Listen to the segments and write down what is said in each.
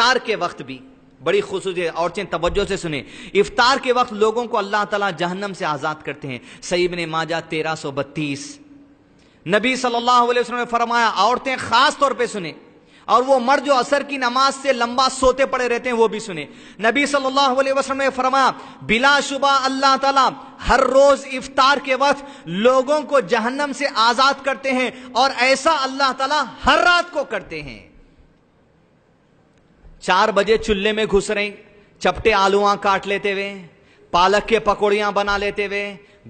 इफ्तार के वक्त भी बड़ी खसूस औरतें तवज्जो से सुने इफ्तार के वक्त लोगों को अल्लाह तला जहन्नम से आज़ाद करते हैं सईब ने माजा तेरह सौ बत्तीस नबी सल्लल्लाहु अलैहि वसल्लम ने फरमाया औरतें खास तौर पे सुने और वो मर्द जो असर की नमाज से लंबा सोते पड़े रहते हैं वो भी सुने नबी सल्लल्लाहु अलैहि वसल्लम ने फरमाया बिला शुबा अल्लाह ताला हर रोज इफ्तार के वक्त लोगों को जहन्नम से आज़ाद करते हैं और ऐसा अल्लाह ताला हर रात को करते हैं चार बजे चूल्हे में घुस रही चपटे आलुआ काट लेते हुए पालक के पकौड़ियां बना लेते हुए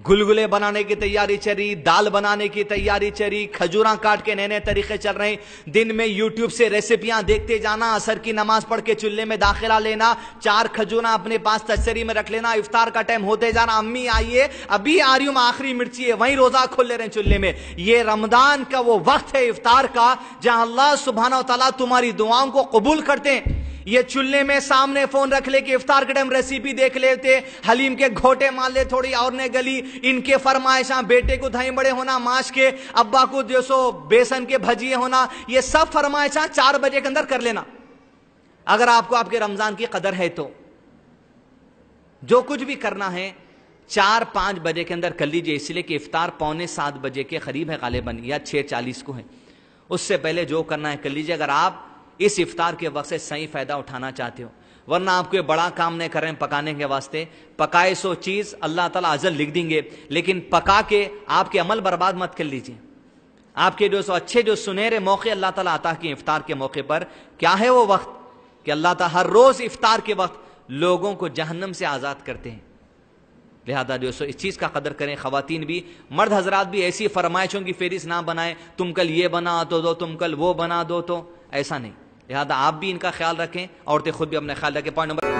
गुलगुले बनाने की तैयारी चली दाल बनाने की तैयारी चली खजूरा काट के नए नए तरीके चल रहे दिन में यूट्यूब से रेसिपियां देखते जाना असर की नमाज पढ़ के चूल्हे में दाखिला लेना चार खजूरा अपने पास तस्सरी में रख लेना इफ्तार का टाइम होते जाना अम्मी आइए अभी आ रही हूं आखिरी मिर्ची है वहीं रोजा खोल ले रहे हैं चूल्हे में ये रमदान का वो वक्त है इफ्तार का जहां अल्लाह सुबहाना तला तुम्हारी दुआओं को कबूल करते हैं ये चूल्हे में सामने फोन रख ले कि इफ्तार के टाइम रेसिपी देख लेते हलीम के घोटे मार ले थोड़ी और ने गली इनके फरमाइशा हाँ, बेटे को धाई बड़े होना माश के अब्बा को जो सो बेसन के भजिए होना ये सब फरमाइशा हाँ, चार बजे के अंदर कर लेना अगर आपको आपके रमजान की कदर है तो जो कुछ भी करना है चार पांच बजे के अंदर कर लीजिए इसलिए कि इफ्तार पौने सात बजे के करीब है गालिबन या छह चालीस को है उससे पहले जो करना है कर लीजिए अगर आप इस इफ्तार के वक्त से सही फ़ायदा उठाना चाहते हो वरना आपको ये बड़ा काम नहीं कर रहे पकाने के वास्ते पकाए सो चीज़ अल्लाह ताला अजल लिख देंगे लेकिन पका के आपके अमल बर्बाद मत कर लीजिए आपके जो सो अच्छे जो सुनहरे मौके अल्लाह ताला आता कि इफ्तार के मौके पर क्या है वो वक्त कि अल्लाह ताला हर रोज़ इफ्तार के वक्त लोगों को जहन्नम से आज़ाद करते हैं लिहाजा जो सो इस चीज़ का कदर करें ख़वातीन भी मर्द हजरात भी ऐसी फरमाइशों की फेरिस ना बनाए तुम कल ये बना दो तो दो तुम कल वो बना दो तो ऐसा नहीं लिहाजा आप भी इनका ख्याल रखें औरतें खुद भी अपना ख्याल रखें पॉइंट नंबर